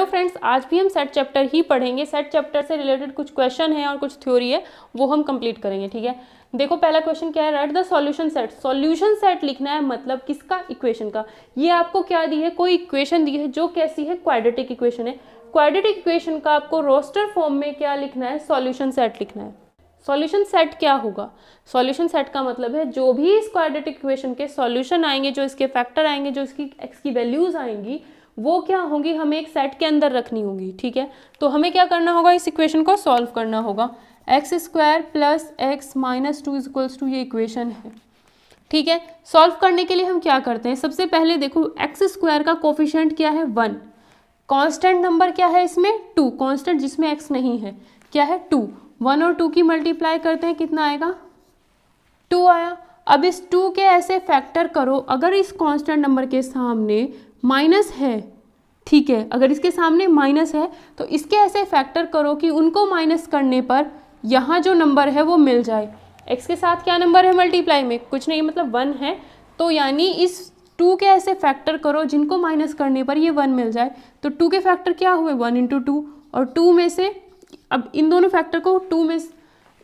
तो फ्रेंड्स आज भी हम सेट चैप्टर ही पढ़ेंगे सेट चैप्टर से रिलेटेड कुछ क्वेश्चन है और कुछ थ्योरी है वो हम कंप्लीट करेंगे ठीक है देखो पहला क्वेश्चन क्या है write the solution set solution set लिखना है मतलब किसका इक्वेशन का ये आपको क्या दी है कोई इक्वेशन दी है जो कैसी है क्वाड्रेटिक इक्वेशन है क्वाड्रेटिक इक्वेशन का आपको रोस्टर फॉर्म में क्या लिखना है सॉल्यूशन सेट लिखना है सॉल्यूशन सेट क्या होगा सॉल्यूशन सेट का मतलब है जो भी इस क्वाड्रेटिक इक्वेशन के सॉल्यूशन आएंगे जो इसके फैक्टर आएंगे जो इसकी एक्स की वैल्यूज़ आएंगी वो क्या होंगी हमें एक सेट के अंदर रखनी होगी ठीक है तो हमें क्या करना होगा इस इक्वेशन को सॉल्व करना होगा x square plus x minus two is equals to ये इक्वेशन है ठीक है सॉल्व करने के लिए हम क्या करते हैं सबसे पहले देखो एक्स स्क्वायर का कोफिशेंट क्या है वन कांस्टेंट नंबर क्या है इसमें टू कांस्टेंट जिसमें एक्स नहीं है क्या है टू वन और टू की मल्टीप्लाई करते हैं कितना आएगा टू आया अब इस टू के ऐसे फैक्टर करो अगर इस कांस्टेंट नंबर के सामने माइनस है ठीक है अगर इसके सामने माइनस है तो इसके ऐसे फैक्टर करो कि उनको माइनस करने पर यहाँ जो नंबर है वो मिल जाए एक्स के साथ क्या नंबर है मल्टीप्लाई में कुछ नहीं मतलब वन है तो यानी इस टू के ऐसे फैक्टर करो जिनको माइनस करने पर ये वन मिल जाए तो टू के फैक्टर क्या हुए वन इंटू टू और टू में से अब इन दोनों फैक्टर को टू में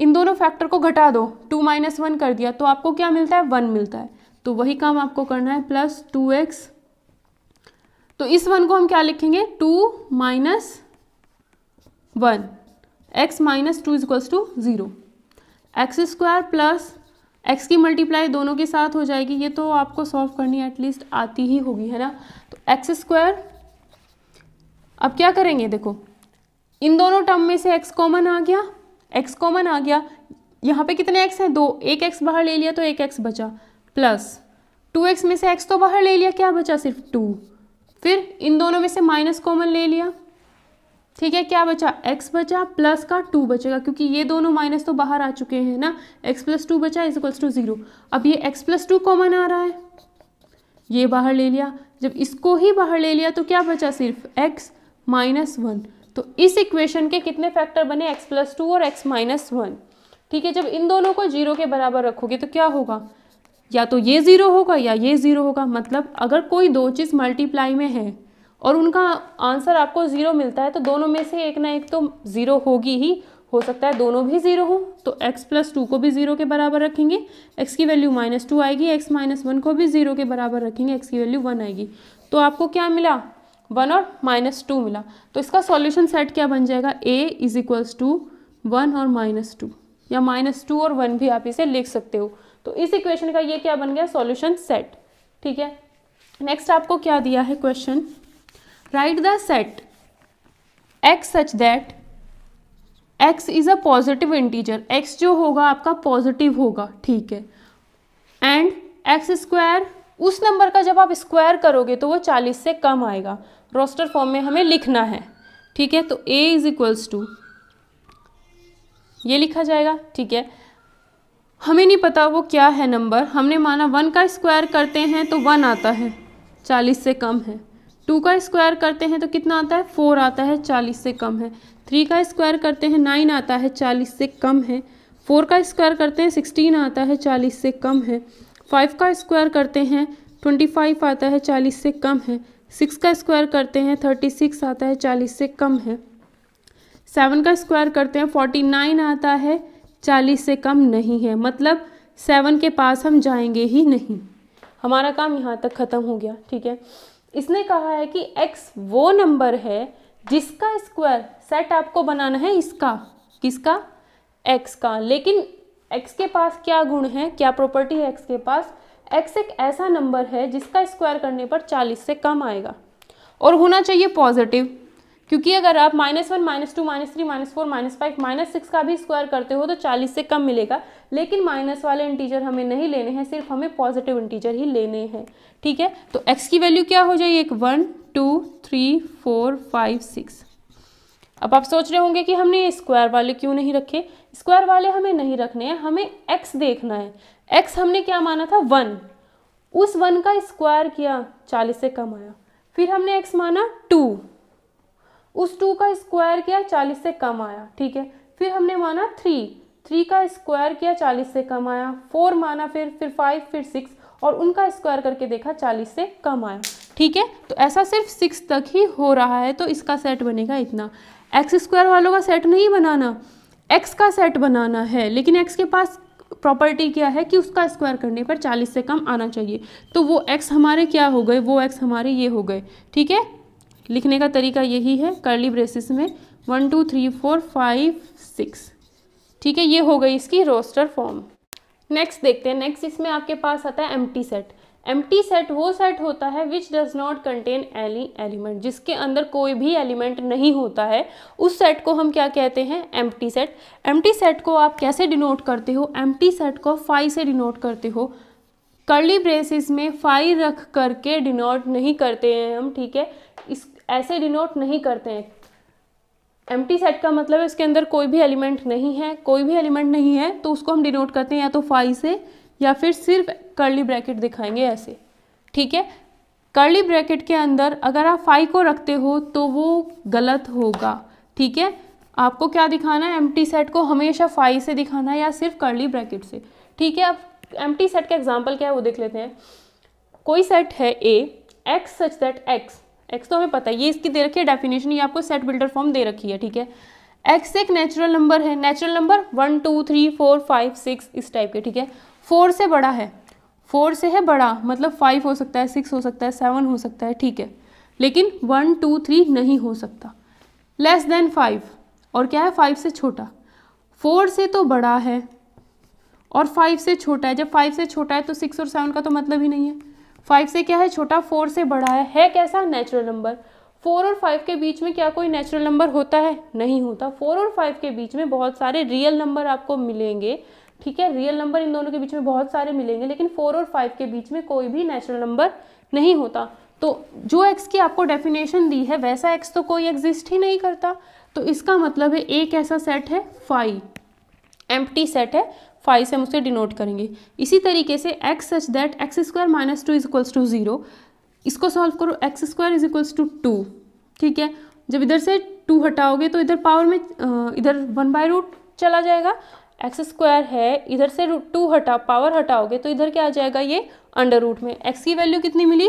इन दोनों फैक्टर को घटा दो टू माइनस वन कर दिया तो आपको क्या मिलता है वन मिलता है तो वही काम आपको करना है प्लस टू एक्स तो इस वन को हम क्या लिखेंगे two minus one x minus two is equals to zero x square plus x की मल्टीप्लाई दोनों के साथ हो जाएगी ये तो आपको सॉल्व करनी एटलीस्ट आती ही होगी है ना तो एक्स स्क्वायर अब क्या करेंगे देखो इन दोनों टर्म में से एक्स कॉमन आ गया एक्स कॉमन आ गया यहाँ पे कितने एक्स हैं दो एक एक्स बाहर ले लिया तो एक एक्स बचा प्लस टू एक्स में से एक्स तो बाहर ले लिया क्या बचा सिर्फ टू फिर इन दोनों में से माइनस कॉमन ले लिया ठीक है क्या बचा x बचा प्लस का टू बचेगा क्योंकि ये दोनों माइनस तो बाहर आ चुके हैं ना x प्लस टू बचा इज इक्वल्स टू ज़ीरो अब ये x प्लस टू कॉमन आ रहा है ये बाहर ले लिया जब इसको ही बाहर ले लिया तो क्या बचा सिर्फ x माइनस वन तो इस इक्वेशन के कितने फैक्टर बने x प्लस टू और x माइनस वन ठीक है जब इन दोनों को जीरो के बराबर रखोगे तो क्या होगा या तो ये ज़ीरो होगा या ये ज़ीरो होगा मतलब अगर कोई दो चीज़ मल्टीप्लाई में है और उनका आंसर आपको ज़ीरो मिलता है तो दोनों में से एक ना एक तो ज़ीरो होगी ही हो सकता है दोनों भी ज़ीरो हो तो x प्लस टू को भी ज़ीरो के बराबर रखेंगे x की वैल्यू माइनस टू आएगी x माइनस वन को भी ज़ीरो के बराबर रखेंगे x की वैल्यू वन आएगी तो आपको क्या मिला वन और माइनस टू मिला तो इसका सॉल्यूशन सेट क्या बन जाएगा a is equals to one और माइनस टू या माइनस टू और वन भी आप इसे लिख सकते हो तो इस इक्वेशन का ये क्या बन गया सॉल्यूशन सेट ठीक है नेक्स्ट आपको क्या दिया है question write the set x such that x is a positive integer x जो होगा आपका पॉजिटिव होगा ठीक है एंड एक्स स्क्वायर उस नंबर का जब आप स्क्वायर करोगे तो वो चालीस से कम आएगा रोस्टर फॉर्म में हमें लिखना है ठीक है तो ए इज इक्वल्स टू ये लिखा जाएगा ठीक है हमें नहीं पता वो क्या है नंबर हमने माना वन का स्क्वायर करते हैं तो वन आता है चालीस से कम है टू का स्क्वायर करते हैं तो कितना आता है फोर आता है चालीस से कम है थ्री का स्क्वायर करते हैं नाइन आता है चालीस से कम है फोर का स्क्वायर करते हैं सिक्सटीन आता है चालीस से कम है फाइव का स्क्वायर करते हैं ट्वेंटी फाइव आता है चालीस से कम है सिक्स का स्क्वायर करते हैं थर्टी सिक्स आता है चालीस से कम है सेवन का स्क्वायर करते हैं फोर्टी नाइन आता है चालीस से कम नहीं है मतलब सेवन के पास हम जाएंगे ही नहीं हमारा काम यहाँ तक ख़त्म हो गया ठीक है इसने कहा है कि x वो नंबर है जिसका स्क्वायर सेट आपको बनाना है इसका किसका x का लेकिन x के पास क्या गुण है क्या प्रॉपर्टी है x के पास x एक ऐसा नंबर है जिसका स्क्वायर करने पर 40 से कम आएगा और होना चाहिए पॉजिटिव क्योंकि अगर आप minus one minus two minus three minus four minus five minus six का भी स्क्वायर करते हो तो चालीस से कम मिलेगा लेकिन माइनस वाले इंटीजर हमें नहीं लेने हैं सिर्फ हमें पॉजिटिव इंटीजर ही लेने हैं ठीक है तो एक्स की वैल्यू क्या हो जाएगी एक one two three four five six अब आप सोच रहे होंगे कि हमने ये स्क्वायर वाले क्यों नहीं रखे स्क्वायर वाले हमें नहीं रखने हैं हमें एक्स देखना है एक्स हमने क्या माना था वन उस वन का स्क्वायर किया चालीस से कम आया फिर हमने एक्स माना टू उस टू का स्क्वायर किया चालीस से कम आया ठीक है फिर हमने माना थ्री थ्री का स्क्वायर किया चालीस से कम आया फोर माना फिर फिर फाइव फिर सिक्स और उनका स्क्वायर करके देखा चालीस से कम आया ठीक है तो ऐसा सिर्फ सिक्स तक ही हो रहा है तो इसका सेट बनेगा इतना एक्स स्क्वायर वालों का सेट नहीं बनाना एक्स का सेट बनाना है लेकिन एक्स के पास प्रॉपर्टी क्या है कि उसका स्क्वायर करने पर चालीस से कम आना चाहिए तो वो एक्स हमारे क्या हो गए वो एक्स हमारे ये हो गए ठीक है लिखने का तरीका यही है कर्ली ब्रेसिस में one two three four five six ठीक है ये हो गई इसकी रोस्टर फॉर्म नेक्स्ट देखते हैं नेक्स्ट इसमें आपके पास आता है एम्प्टी सेट एम्प्टी सेट वो सेट होता है which does not contain any element जिसके अंदर कोई भी एलिमेंट नहीं होता है उस सेट को हम क्या कहते हैं एम्प्टी सेट एम्प्टी सेट को आप कैसे डिनोट करते हो एम्प्टी सेट को फाइव से डिनोट करते हो कर्ली ब्रेसिस में फाइव रख करके डिनोट नहीं करते हैं हम ठीक है इस ऐसे डिनोट नहीं करते हैं एम सेट का मतलब है इसके अंदर कोई भी एलिमेंट नहीं है कोई भी एलिमेंट नहीं है तो उसको हम डिनोट करते हैं या तो फाइव से या फिर सिर्फ कर्ली ब्रैकेट दिखाएंगे ऐसे ठीक है कर्ली ब्रैकेट के अंदर अगर आप फाइव को रखते हो तो वो गलत होगा ठीक है आपको क्या दिखाना है एम सेट को हमेशा फाइव से दिखाना है या सिर्फ कर्ली ब्रैकेट से ठीक है अब एम सेट का एग्जाम्पल क्या है वो देख लेते हैं कोई सेट है A X such that X X तो हमें पता है ये इसकी दे रखी है डेफिनेशन ये आपको सेट बिल्डर फॉर्म दे रखी है ठीक है एक्स एक नेचुरल नंबर है natural number one two three four five six इस टाइप के ठीक है फोर से बड़ा है फोर से है बड़ा मतलब फाइव हो सकता है सिक्स हो सकता है सेवन हो सकता है ठीक है लेकिन वन टू थ्री नहीं हो सकता लेस देन फाइव और क्या है फाइव से छोटा फोर से तो बड़ा है और फाइव से छोटा है जब फाइव से छोटा है तो सिक्स और सेवन का तो मतलब ही नहीं है फाइव से क्या है छोटा फोर से बड़ा है है कैसा नेचुरल नंबर फोर और फाइव के बीच में क्या कोई नेचुरल नंबर होता है नहीं होता फोर और फाइव के बीच में बहुत सारे रियल नंबर आपको मिलेंगे ठीक है रियल नंबर इन दोनों के बीच में बहुत सारे मिलेंगे लेकिन फोर और फाइव के बीच में कोई भी नेचुरल नंबर नहीं होता तो जो एक्स की आपको डेफिनेशन दी है वैसा एक्स तो कोई एग्जिस्ट ही नहीं करता तो इसका मतलब है एक ऐसा सेट है फाइव एम्प्टी सेट है फाइव से हम उसे डिनोट करेंगे इसी तरीके से X such that X square minus two is equals to zero इसको सॉल्व करो X square is equals to two ठीक है जब इधर से टू हटाओगे तो इधर पावर में इधर वन बाय रूट चला जाएगा एक्स स्क्वायर है इधर से टू हटा पावर हटाओगे तो इधर क्या आ जाएगा ये अंडर रूट में एक्स की वैल्यू कितनी मिली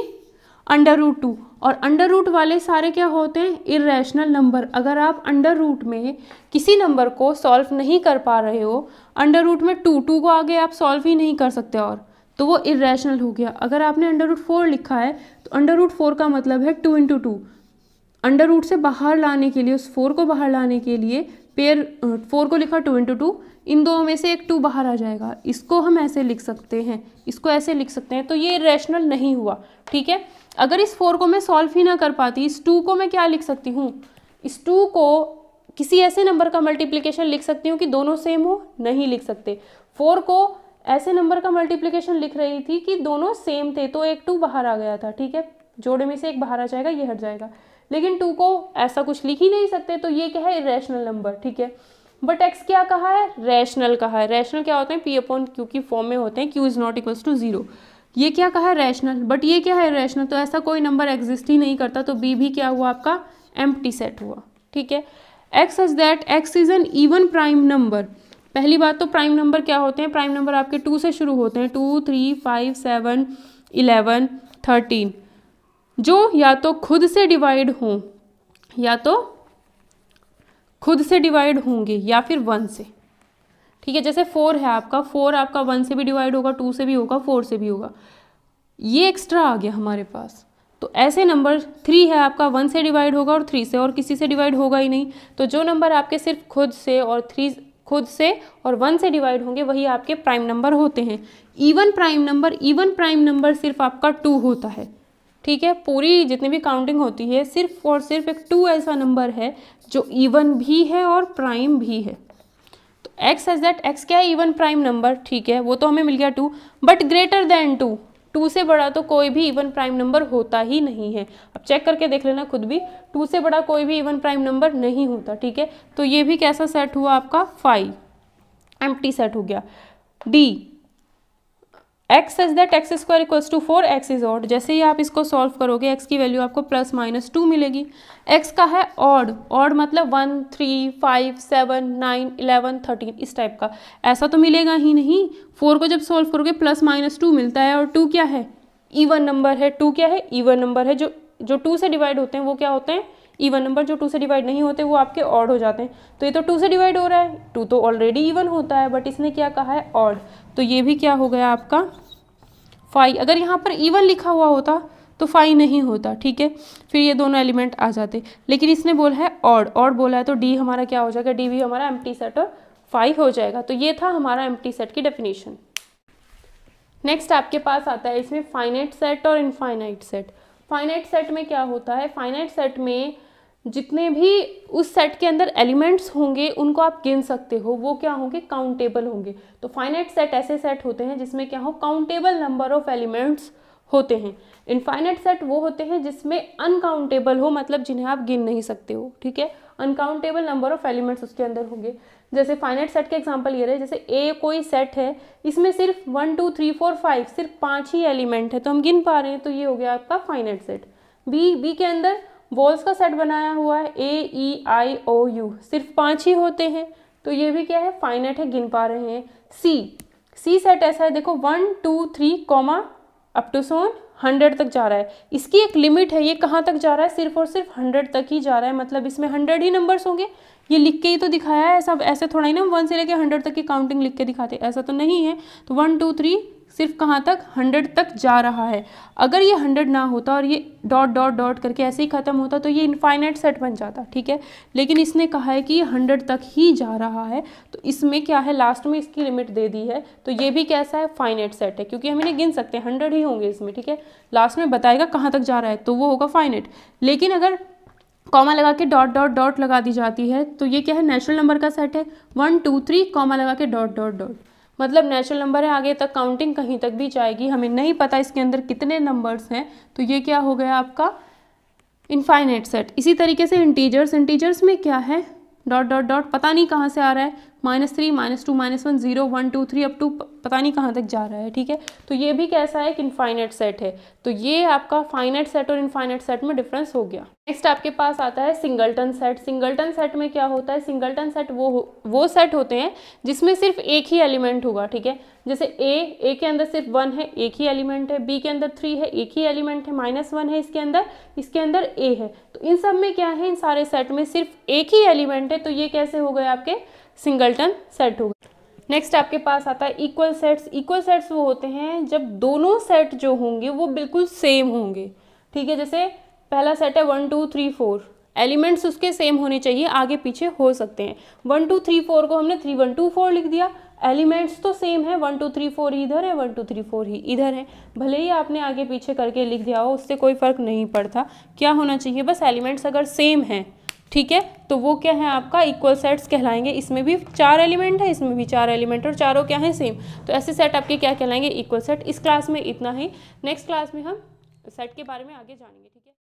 अंडर रूट टू और अंडर रूट वाले सारे क्या होते हैं इरेशनल नंबर अगर आप अंडर रूट में किसी नंबर को सॉल्व नहीं कर पा रहे हो अंडर रूट में टू टू को आगे आप सॉल्व ही नहीं कर सकते और तो वो इरेशनल हो गया अगर आपने अंडर रूट फोर लिखा है तो अंडर रूट फोर का मतलब है two into two under root से बाहर लाने के लिए उस फोर को बाहर लाने के लिए पेयर फोर को लिखा टू इंटू टू इन दो में से एक टू बाहर आ जाएगा इसको हम ऐसे लिख सकते हैं इसको ऐसे लिख सकते हैं तो ये रैशनल नहीं हुआ ठीक है अगर इस फोर को मैं सॉल्व ही ना कर पाती इस टू को मैं क्या लिख सकती हूँ इस टू को किसी ऐसे नंबर का मल्टीप्लिकेशन लिख सकती हूँ कि दोनों सेम हो नहीं लिख सकते फोर को ऐसे नंबर का मल्टीप्लिकेशन लिख रही थी कि दोनों सेम थे तो एक टू बाहर आ गया था ठीक है जोड़े में से एक बाहर आ जाएगा ये हट जाएगा लेकिन टू को ऐसा कुछ लिख ही नहीं सकते तो ये क्या है इरेशनल नंबर ठीक है बट एक्स क्या कहा है रैशनल कहा है रैशनल क्या होते हैं पी अपॉन क्यू की फॉर्म में होते हैं Q is not equals to zero ये क्या कहा है रैशनल बट ये क्या है रैशनल तो ऐसा कोई नंबर एग्जिस्ट ही नहीं करता तो बी भी क्या हुआ आपका एम सेट हुआ ठीक है X is that X is an even prime number पहली बात तो प्राइम नंबर क्या होते हैं प्राइम नंबर आपके टू से शुरू होते हैं two three five seven eleven thirteen जो या तो खुद से डिवाइड हों या तो खुद से डिवाइड होंगे या फिर वन से ठीक है जैसे फोर है आपका फोर आपका वन से भी डिवाइड होगा टू से भी होगा फोर से भी होगा ये एक्स्ट्रा आ गया हमारे पास तो ऐसे नंबर थ्री है आपका वन से डिवाइड होगा और थ्री से और किसी से डिवाइड होगा ही नहीं तो जो नंबर आपके सिर्फ खुद से और थ्री खुद से और वन से डिवाइड होंगे वही आपके प्राइम नंबर होते हैं even prime number even prime number सिर्फ आपका टू होता है ठीक है पूरी जितनी भी काउंटिंग होती है सिर्फ और सिर्फ एक टू ऐसा नंबर है जो इवन भी है और प्राइम भी है तो एक्स एज दैट एक्स क्या है इवन प्राइम नंबर ठीक है वो तो हमें मिल गया two but greater than two two से बड़ा तो कोई भी इवन प्राइम नंबर होता ही नहीं है अब चेक करके देख लेना खुद भी टू से बड़ा कोई भी इवन प्राइम नंबर नहीं होता ठीक है तो ये भी कैसा सेट हुआ आपका फाइव एम्प्टी सेट हो गया D X as that X square equals to four X is odd जैसे ही आप इसको सॉल्व करोगे एक्स की वैल्यू आपको प्लस माइनस टू मिलेगी एक्स का है ऑड ऑड मतलब one three five seven nine eleven thirteen इस टाइप का ऐसा तो मिलेगा ही नहीं फोर को जब सॉल्व करोगे प्लस माइनस टू मिलता है और टू क्या है ईवन नंबर है टू क्या है ईवन नंबर है जो जो टू से डिवाइड होते हैं वो क्या होते हैं ईवन नंबर जो टू से डिवाइड नहीं होते वो आपके ऑड हो जाते हैं तो ये तो टू से डिवाइड हो रहा है टू तो ऑलरेडी ईवन होता है बट इसने क्या कहा है ऑड तो ये भी क्या हो गया आपका फाई अगर यहाँ पर इवन लिखा हुआ होता तो फाई नहीं होता ठीक है फिर ये दोनों एलिमेंट आ जाते लेकिन इसने बोला है ऑड ऑड बोला है तो डी हमारा क्या हो जाएगा डी भी हमारा एम सेट और फाइव हो जाएगा तो ये था हमारा एम सेट की डेफिनेशन नेक्स्ट आपके पास आता है इसमें फाइनाइट सेट और इनफाइनाइट सेट फाइनाइट सेट में क्या होता है फाइनाइट सेट में जितने भी उस सेट के अंदर एलिमेंट्स होंगे उनको आप गिन सकते हो वो क्या होंगे काउंटेबल होंगे तो फाइनाइट सेट ऐसे सेट होते हैं जिसमें क्या हो काउंटेबल नंबर ऑफ एलिमेंट्स होते हैं इनफाइनाइट सेट वो होते हैं जिसमें अनकाउंटेबल हो मतलब जिन्हें आप गिन नहीं सकते हो ठीक है अनकाउंटेबल नंबर ऑफ एलिमेंट्स उसके अंदर होंगे जैसे फाइनाइट सेट के एग्जांपल ये रहे जैसे ए कोई सेट है इसमें सिर्फ one two three four five सिर्फ पाँच ही एलिमेंट है तो हम गिन पा रहे हैं तो ये हो गया आपका फाइनाइट सेट बी बी के अंदर वॉल्स का सेट बनाया हुआ है ए ई आई ओ यू सिर्फ पांच ही होते हैं तो ये भी क्या है फाइनेट है गिन पा रहे हैं सी सी सेट ऐसा है देखो one two three comma up to सोन हंड्रेड तक जा रहा है इसकी एक लिमिट है ये कहाँ तक जा रहा है सिर्फ और सिर्फ हंड्रेड तक ही जा रहा है मतलब इसमें हंड्रेड ही नंबर्स होंगे ये लिख के ही तो दिखाया है ऐसा ऐसे थोड़ा ही ना वन से लेके हंड्रेड तक की काउंटिंग लिख के दिखाते ऐसा तो नहीं है तो वन टू थ्री सिर्फ कहाँ तक हंड्रेड तक जा रहा है अगर ये हंड्रेड ना होता और ये डॉट डॉट डॉट करके ऐसे ही ख़त्म होता तो ये इनफाइनाइट सेट बन जाता ठीक है लेकिन इसने कहा है कि ये हंड्रेड तक ही जा रहा है तो इसमें क्या है लास्ट में इसकी लिमिट दे दी है तो ये भी कैसा है फाइनाइट सेट है क्योंकि हम इन्हें गिन सकते हैं हंड्रेड ही होंगे इसमें ठीक है लास्ट में बताएगा कहाँ तक जा रहा है तो वो होगा फाइनाइट लेकिन अगर कॉमा लगा के डॉट डॉट डॉट लगा दी जाती है तो ये क्या है नेचुरल नंबर का सेट है वन टू थ्री कॉमा लगा के डॉट डॉट डॉट मतलब नेचुरल नंबर है आगे तक काउंटिंग कहीं तक भी जाएगी हमें नहीं पता इसके अंदर कितने नंबर्स हैं तो ये क्या हो गया आपका इनफाइनेट सेट इसी तरीके से इंटीजर्स इंटीजर्स में क्या है डॉट डॉट डॉट पता नहीं कहाँ से आ रहा है minus three minus two minus one zero one two three up to पता नहीं कहाँ तक जा रहा है ठीक है तो ये भी कैसा है एक इनफाइनाइट सेट है तो ये आपका फाइनाइट सेट और इनफाइनाइट सेट में डिफरेंस हो गया नेक्स्ट आपके पास आता है सिंगलटन सेट सिंगलटन सेट में क्या होता है सिंगलटन सेट वो वो सेट होते हैं जिसमें सिर्फ एक ही एलिमेंट होगा ठीक है जैसे ए ए के अंदर सिर्फ वन है एक ही एलिमेंट है बी के अंदर थ्री है एक ही एलिमेंट है माइनस वन है इसके अंदर इसके अंदर ए है तो इन सब में क्या है इन सारे सेट में सिर्फ एक ही एलिमेंट है तो ये कैसे हो गए आपके सिंगलटन सेट होगा नेक्स्ट आपके पास आता है इक्वल सेट्स इक्वल सेट्स वो होते हैं जब दोनों सेट जो होंगे वो बिल्कुल सेम होंगे ठीक है जैसे पहला सेट है one two three four elements उसके सेम होने चाहिए आगे पीछे हो सकते हैं वन टू थ्री फोर को हमने थ्री वन टू फोर लिख दिया एलिमेंट्स तो सेम है वन टू थ्री फोर इधर है वन टू थ्री फोर ही इधर है भले ही आपने आगे पीछे करके लिख दिया हो उससे कोई फ़र्क नहीं पड़ता क्या होना चाहिए बस एलिमेंट्स अगर सेम हैं ठीक है तो वो क्या है आपका इक्वल सेट्स कहलाएंगे इसमें भी चार एलिमेंट है इसमें भी चार एलिमेंट और चारों क्या है सेम तो ऐसे सेट आपके क्या कहलाएंगे इक्वल सेट इस क्लास में इतना ही नेक्स्ट क्लास में हम सेट के बारे में आगे जानेंगे ठीक है